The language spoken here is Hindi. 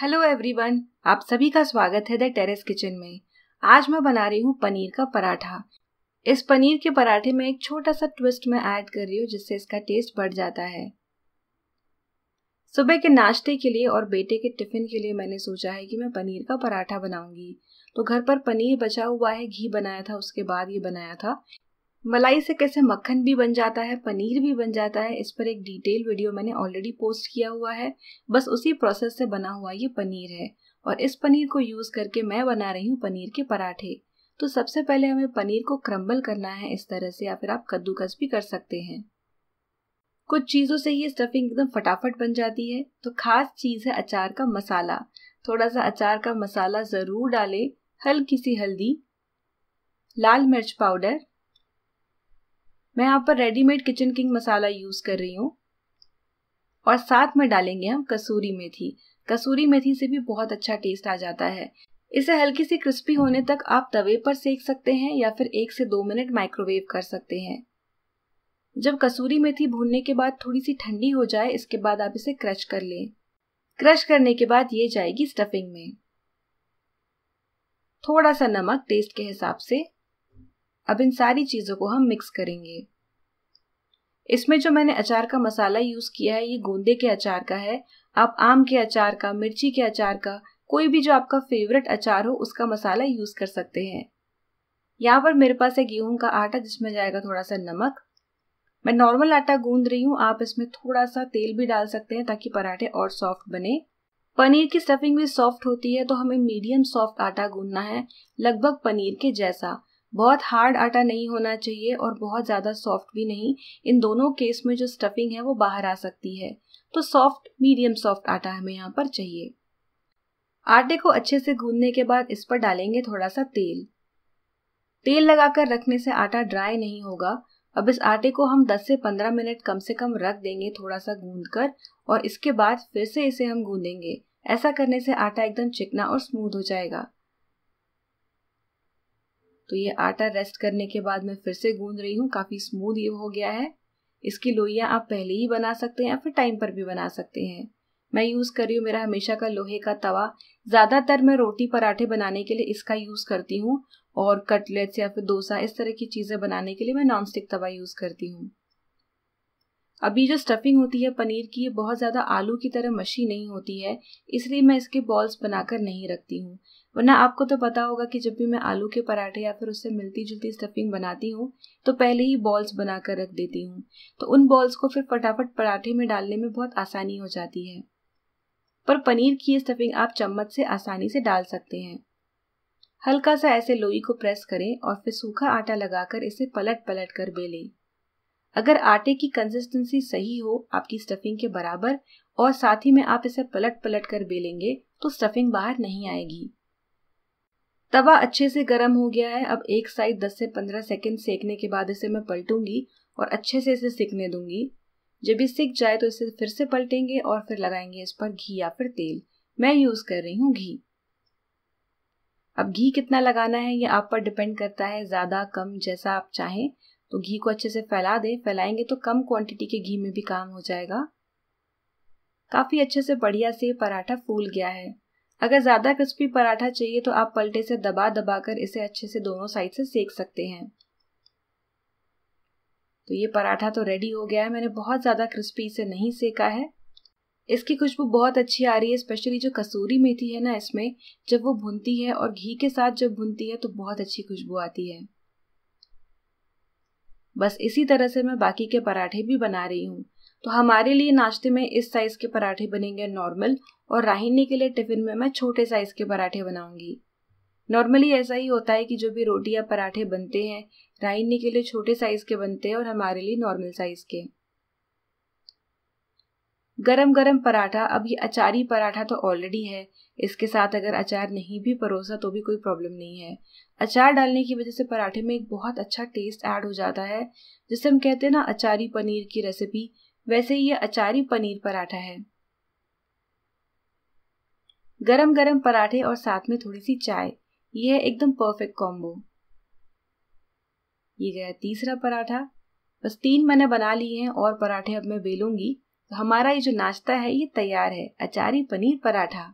हेलो एवरीवन आप सभी का स्वागत है द टेरेस किचन में आज मैं बना रही हूँ पनीर का पराठा इस पनीर के पराठे में एक छोटा सा ट्विस्ट मैं ऐड कर रही हूँ जिससे इसका टेस्ट बढ़ जाता है सुबह के नाश्ते के लिए और बेटे के टिफ़िन के लिए मैंने सोचा है कि मैं पनीर का पराठा बनाऊंगी तो घर पर पनीर बचा हुआ है घी बनाया था उसके बाद ये बनाया था मलाई से कैसे मक्खन भी बन जाता है पनीर भी बन जाता है इस पर एक डिटेल वीडियो मैंने ऑलरेडी पोस्ट किया हुआ है बस उसी प्रोसेस से बना हुआ ये पनीर है और इस पनीर को यूज़ करके मैं बना रही हूँ पनीर के पराठे तो सबसे पहले हमें पनीर को क्रम्बल करना है इस तरह से या फिर आप कद्दूकस भी कर सकते हैं कुछ चीज़ों से ये स्टफिंग एकदम फटाफट बन जाती है तो खास चीज़ है अचार का मसाला थोड़ा सा अचार का मसाला ज़रूर डालें हल्की सी हल्दी लाल मिर्च पाउडर मैं यहाँ पर readymade Kitchen King Masala use कर रही हूँ और साथ में डालेंगे हम कसूरी मेथी कसूरी मेथी से भी बहुत अच्छा टेस्ट आ जाता है इसे हल्की सी क्रिस्पी होने तक आप तवे पर सेक सकते हैं या फिर एक से दो मिनट माइक्रोवेव कर सकते हैं जब कसूरी मेथी भूनने के बाद थोड़ी सी ठंडी हो जाए इसके बाद आप इसे क्रश कर लें क्रश करने के बाद ये जाएगी स्टफिंग में थोड़ा सा नमक टेस्ट के हिसाब से अब इन सारी चीज़ों को हम मिक्स करेंगे इसमें जो मैंने अचार का मसाला यूज़ किया है ये गोंदे के अचार का है आप आम के अचार का मिर्ची के अचार का कोई भी जो आपका फेवरेट अचार हो उसका मसाला यूज़ कर सकते हैं यहाँ पर मेरे पास है गेहूं का आटा जिसमें जाएगा थोड़ा सा नमक मैं नॉर्मल आटा गूंद रही हूँ आप इसमें थोड़ा सा तेल भी डाल सकते हैं ताकि पराठे और सॉफ्ट बने पनीर की स्टफिंग भी सॉफ्ट होती है तो हमें मीडियम सॉफ्ट आटा गूंदना है लगभग पनीर के जैसा बहुत हार्ड आटा नहीं होना चाहिए और बहुत ज़्यादा सॉफ्ट भी नहीं इन दोनों केस में जो स्टफिंग है वो बाहर आ सकती है तो सॉफ्ट मीडियम सॉफ्ट आटा हमें यहाँ पर चाहिए आटे को अच्छे से गूंदने के बाद इस पर डालेंगे थोड़ा सा तेल तेल लगाकर रखने से आटा ड्राई नहीं होगा अब इस आटे को हम 10 से 15 मिनट कम से कम रख देंगे थोड़ा सा गूंद कर और इसके बाद फिर से इसे हम गूंदेंगे ऐसा करने से आटा एकदम चिकना और स्मूथ हो जाएगा तो ये आटा रेस्ट करने के बाद मैं फिर से गूंद रही हूँ काफ़ी स्मूद ये हो गया है इसकी लोहियाँ आप पहले ही बना सकते हैं या फिर टाइम पर भी बना सकते हैं मैं यूज़ कर रही हूँ मेरा हमेशा का लोहे का तवा ज़्यादातर मैं रोटी पराठे बनाने के लिए इसका यूज़ करती हूँ और कटलेट्स या फिर डोसा इस तरह की चीज़ें बनाने के लिए मैं नॉन स्टिक तवा यूज़ करती हूँ अभी जो स्टफिंग होती है पनीर की ये बहुत ज़्यादा आलू की तरह मशी नहीं होती है इसलिए मैं इसके बॉल्स बनाकर नहीं रखती हूँ वरना आपको तो पता होगा कि जब भी मैं आलू के पराठे या फिर उससे मिलती जुलती स्टफिंग बनाती हूँ तो पहले ही बॉल्स बनाकर रख देती हूँ तो उन बॉल्स को फिर फटाफट पराठे में डालने में बहुत आसानी हो जाती है पर पनीर की ये स्टफिंग आप चम्मच से आसानी से डाल सकते हैं हल्का सा ऐसे लोई को प्रेस करें और फिर सूखा आटा लगाकर इसे पलट पलट कर बेलें अगर आटे की कंसिस्टेंसी सही हो आपकी स्टफिंग के बराबर और साथ ही में आप इसे पलट पलट कर बेलेंगे तो स्टफिंग बाहर नहीं आएगी तवा अच्छे से गर्म हो गया है अब एक साइड 10 से 15 सेकंड सेकने के बाद इसे मैं पलटूंगी और अच्छे से इसे सिकने दूंगी जब ये सिक जाए तो इसे फिर से पलटेंगे और फिर लगाएंगे इस पर घी या फिर तेल मैं यूज़ कर रही हूँ घी अब घी कितना लगाना है ये आप पर डिपेंड करता है ज़्यादा कम जैसा आप चाहें तो घी को अच्छे से फैला दें फैलाएंगे तो कम क्वांटिटी के घी में भी काम हो जाएगा काफ़ी अच्छे से बढ़िया से पराठा फूल गया है अगर ज़्यादा क्रिस्पी पराठा चाहिए तो आप पलटे से दबा दबा कर इसे अच्छे से दोनों साइड से सेक सकते हैं तो ये पराठा तो रेडी हो गया है मैंने बहुत ज़्यादा क्रिस्पी इसे नहीं सेका है इसकी खुशबू बहुत अच्छी आ रही है स्पेशली जो कसूरी मेथी है ना इसमें जब वो भुनती है और घी के साथ जब भुनती है तो बहुत अच्छी खुशबू आती है बस इसी तरह से मैं बाकी के पराठे भी बना रही हूँ तो हमारे लिए नाश्ते में इस साइज़ के पराठे बनेंगे नॉर्मल और राहिनी के लिए टिफ़िन में मैं छोटे साइज़ के पराठे बनाऊंगी नॉर्मली ऐसा ही होता है कि जो भी रोटी या पराठे बनते हैं राहिनी के लिए छोटे साइज़ के बनते हैं और हमारे लिए नॉर्मल साइज़ के गरम गरम पराठा अब ये अचारी पराठा तो ऑलरेडी है इसके साथ अगर अचार नहीं भी परोसा तो भी कोई प्रॉब्लम नहीं है अचार डालने की वजह से पराठे में एक बहुत अच्छा टेस्ट ऐड हो जाता है जिसे हम कहते हैं ना अचारी पनीर की रेसिपी वैसे ये अचारी पनीर पराठा है गरम गरम पराठे और साथ में थोड़ी सी चाय ये है एकदम परफेक्ट कॉम्बो ये गया तीसरा पराठा बस तीन मैंने बना लिए हैं और पराठे अब मैं बेलूंगी तो हमारा ये जो नाश्ता है ये तैयार है अचारी पनीर पराठा